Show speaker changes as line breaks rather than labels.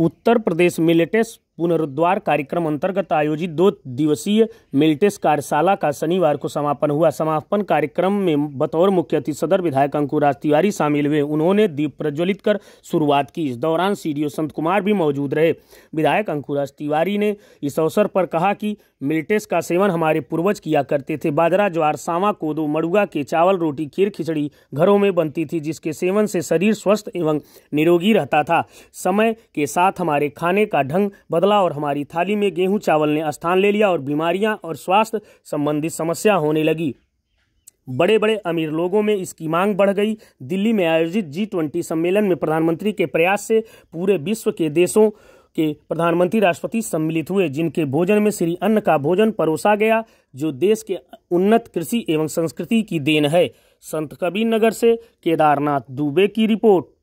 उत्तर प्रदेश में लेटेस्ट पुनरुद्वार कार्यक्रम अंतर्गत आयोजित दो दिवसीय मिल्टेस कार्यशाला का शनिवार को समापन हुआ समापन कार्यक्रम में बतौर मुख्य अतिथि सदर विधायक अंकुराज तिवारी शामिल हुए उन्होंने दीप प्रज्वलित कर शुरुआत की इस दौरान सीडीओ संत कुमार भी मौजूद रहे विधायक अंकुराज तिवारी ने इस अवसर पर कहा कि मिल्टेस का सेवन हमारे पूर्वज किया करते थे बाजरा ज्वार सावा कोदो मड़ुआ के चावल रोटी खीर खिचड़ी घरों में बनती थी जिसके सेवन से शरीर स्वस्थ एवं निरोगी रहता था समय के साथ हमारे खाने का ढंग बदल बदला और हमारी थाली में गेहूं चावल ने स्थान ले लिया और बीमारियां और स्वास्थ्य संबंधित समस्या होने लगी बड़े बड़े अमीर लोगों में इसकी मांग बढ़ गई दिल्ली में आयोजित जी ट्वेंटी सम्मेलन में प्रधानमंत्री के प्रयास से पूरे विश्व के देशों के प्रधानमंत्री राष्ट्रपति सम्मिलित हुए जिनके भोजन में श्री अन्न का भोजन परोसा गया जो देश के उन्नत कृषि एवं संस्कृति की देन है संत कबीर नगर से केदारनाथ दुबे की रिपोर्ट